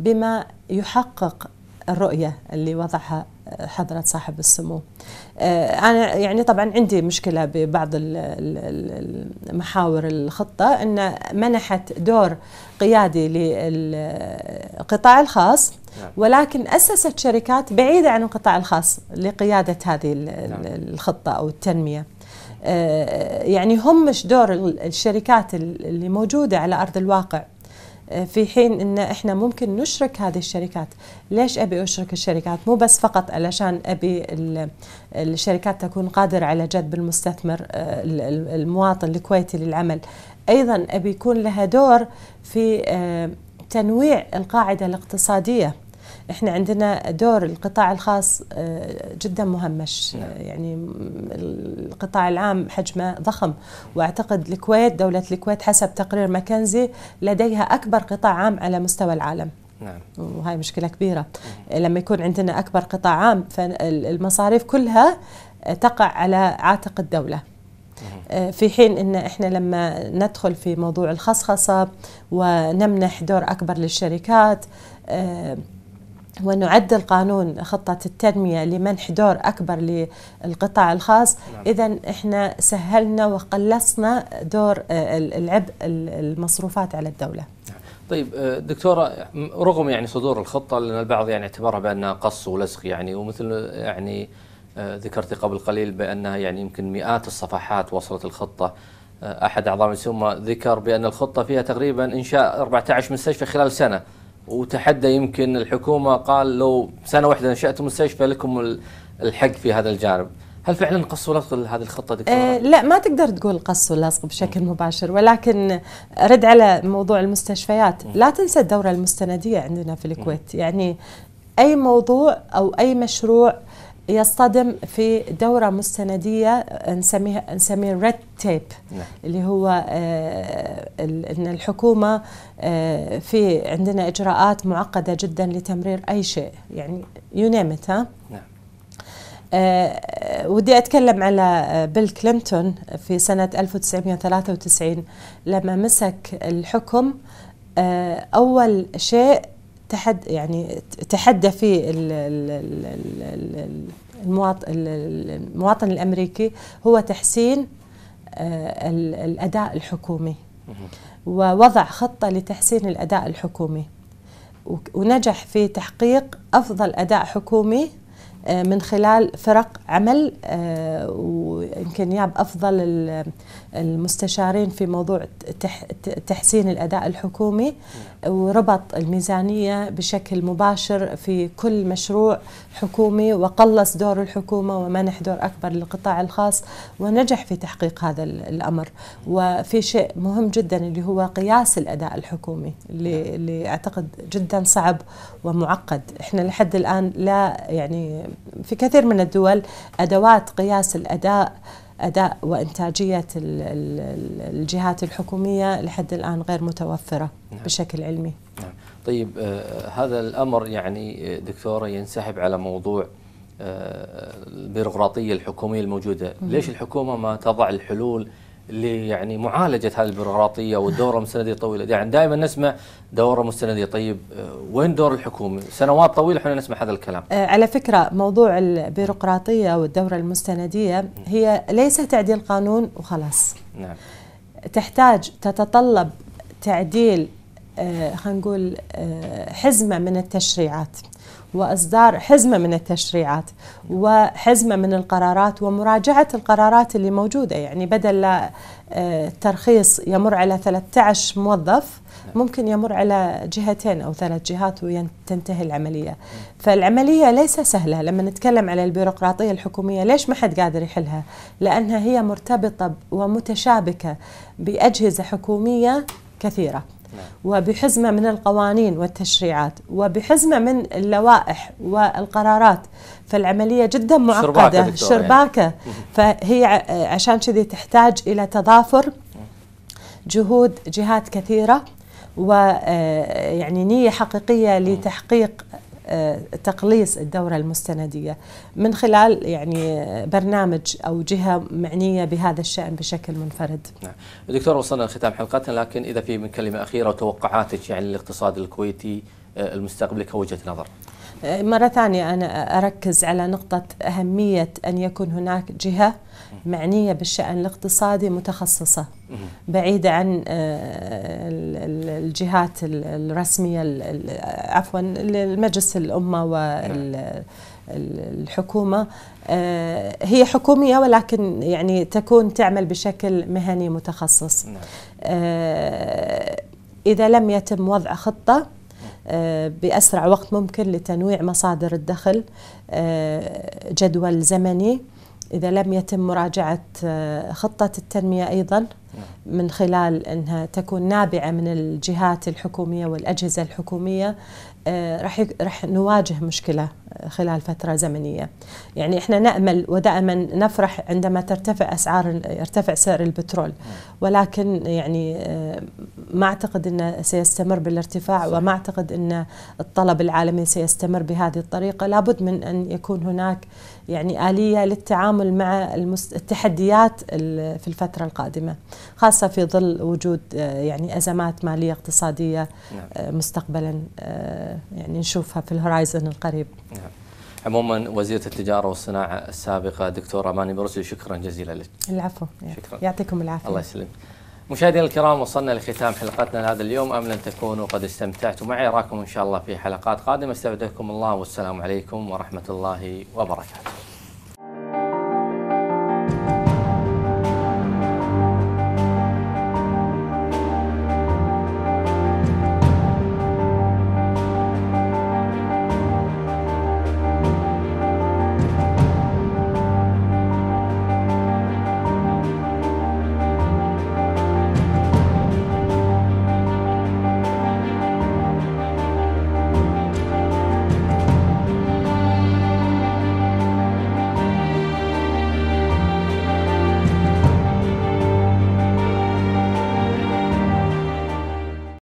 بما يحقق الرؤية اللي وضعها آه، حضرة صاحب السمو آه، أنا يعني طبعا عندي مشكلة ببعض محاور الخطة أن منحت دور قيادي للقطاع الخاص نعم. ولكن أسست شركات بعيدة عن القطاع الخاص لقيادة هذه نعم. الخطة أو التنمية آه، يعني همش دور الشركات اللي موجودة على أرض الواقع آه، في حين ان احنا ممكن نشرك هذه الشركات ليش ابي اشرك الشركات مو بس فقط علشان ابي الشركات تكون قادره على جذب المستثمر آه، المواطن الكويتي للعمل ايضا ابي يكون لها دور في آه، تنويع القاعده الاقتصاديه احنا عندنا دور القطاع الخاص آه، جدا مهمش آه، نعم. يعني القطاع العام حجمه ضخم واعتقد الكويت دولة الكويت حسب تقرير ماكنزي لديها أكبر قطاع عام على مستوى العالم نعم. وهي مشكلة كبيرة لما يكون عندنا أكبر قطاع عام فالمصاريف كلها آه، تقع على عاتق الدولة في حين ان احنا لما ندخل في موضوع الخصخصه ونمنح دور اكبر للشركات هو قانون خطة التنمية لمنح دور أكبر للقطاع الخاص نعم. إذا إحنا سهلنا وقلصنا دور آه، العبء المصروفات على الدولة نعم. طيب آه، دكتورة رغم يعني صدور الخطة لأن البعض يعني اعتبرها بأنها قص ولزق يعني ومثل يعني آه، ذكرت قبل قليل بأنها يعني يمكن مئات الصفحات وصلت الخطة أحد أعضاء المجلس ذكر بأن الخطة فيها تقريبا إنشاء 14 مستشفى خلال سنة وتحدى يمكن الحكومه قال لو سنه واحده نشأت مستشفى لكم الحق في هذا الجانب هل فعلا قص ولصق هذه الخطه دكتوره؟ إيه، آه لا ما تقدر تقول قص ولصق بشكل مباشر ولكن رد على موضوع المستشفيات، لا تنسى الدوره المستنديه عندنا في الكويت، يعني اي موضوع او اي مشروع يصطدم في دورة مستندية نسميها نسميه ريد تيب نعم. اللي هو آه، ان الحكومة آه، في عندنا اجراءات معقدة جدا لتمرير اي شيء يعني يو ها نعم. آه، ودي أتكلم على بيل كلينتون في سنة 1993 لما مسك الحكم أول شيء تحد يعني تحدى فيه المواطن الامريكي هو تحسين آه، الاداء الحكومي ووضع خطه لتحسين الاداء الحكومي ونجح في تحقيق افضل اداء حكومي آه، من خلال فرق عمل آه، ويمكن ياب افضل المستشارين في موضوع تحسين الاداء الحكومي نعم. وربط الميزانيه بشكل مباشر في كل مشروع حكومي وقلص دور الحكومه ومنح دور اكبر للقطاع الخاص ونجح في تحقيق هذا الامر وفي شيء مهم جدا اللي هو قياس الاداء الحكومي اللي نعم. اعتقد جدا صعب ومعقد احنا لحد الان لا يعني في كثير من الدول أدوات قياس الأداء أداء وإنتاجية الجهات الحكومية لحد الآن غير متوفرة نعم. بشكل علمي نعم. طيب آه هذا الأمر يعني آه، دكتورة ينسحب على موضوع آه البيروقراطية الحكومية الموجودة مم. ليش الحكومة ما تضع الحلول يعني معالجة هذه البيروقراطية والدورة المستندية الطويلة يعني دائما نسمع دورة مستندية طيب آه، وين دور الحكومة سنوات طويلة احنا نسمع هذا الكلام آه، على فكرة موضوع البيروقراطية والدورة المستندية هي ليس تعديل قانون وخلاص نعم. تحتاج تتطلب تعديل آه، نقول آه، حزمة من التشريعات واصدار حزمه من التشريعات وحزمه من القرارات ومراجعه القرارات اللي موجوده يعني بدل الترخيص آه، ترخيص يمر على 13 موظف ممكن يمر على جهتين او ثلاث جهات وتنتهي العمليه فالعمليه ليس سهله لما نتكلم على البيروقراطيه الحكوميه ليش ما حد قادر يحلها لانها هي مرتبطه ومتشابكه باجهزه حكوميه كثيره نعم. وبحزمة من القوانين والتشريعات وبحزمة من اللوائح والقرارات فالعملية جدا معقدة يعني. شرباكة, فهي عشان كذي تحتاج إلى تضافر جهود جهات كثيرة ويعني آه، نية حقيقية لتحقيق آه، تقليص الدورة المستندية من خلال يعني برنامج أو جهة معنية بهذا الشأن بشكل منفرد نعم. دكتور وصلنا لختام حلقتنا لكن إذا في من كلمة أخيرة وتوقعاتك يعني الاقتصاد الكويتي آه، المستقبلي كوجهة نظر مرة ثانية أنا أركز على نقطة أهمية أن يكون هناك جهة معنية بالشأن الاقتصادي متخصصة بعيدة عن آه، الجهات الرسمية عفوا المجلس الأمة والحكومة نعم. آه، هي حكومية ولكن يعني تكون تعمل بشكل مهني متخصص نعم. آه، إذا لم يتم وضع خطة آه، بأسرع وقت ممكن لتنويع مصادر الدخل آه، جدول زمني إذا لم يتم مراجعة آه، خطة التنمية أيضا نعم. من خلال أنها تكون نابعة من الجهات الحكومية والأجهزة الحكومية رح نواجه مشكلة خلال فترة زمنية يعني احنا نأمل ودائما نفرح عندما ترتفع أسعار يرتفع سعر البترول ولكن يعني آه، ما أعتقد أنه سيستمر بالارتفاع وما أعتقد أن الطلب العالمي سيستمر بهذه الطريقة لابد من أن يكون هناك يعني آلية للتعامل مع التحديات في الفترة القادمة خاصة في ظل وجود آه، يعني أزمات مالية اقتصادية نعم. آه، مستقبلا يعني نشوفها في الهورايزن القريب نعم. عموما وزيره التجاره والصناعه السابقه دكتوره ماني برسي شكرا جزيلا لك. العفو شكرا يعطيكم العافيه. الله يسلمك. مشاهدينا الكرام وصلنا لختام حلقتنا لهذا اليوم أمل أن تكونوا قد استمتعتوا معي اراكم ان شاء الله في حلقات قادمه استودعكم الله والسلام عليكم ورحمه الله وبركاته.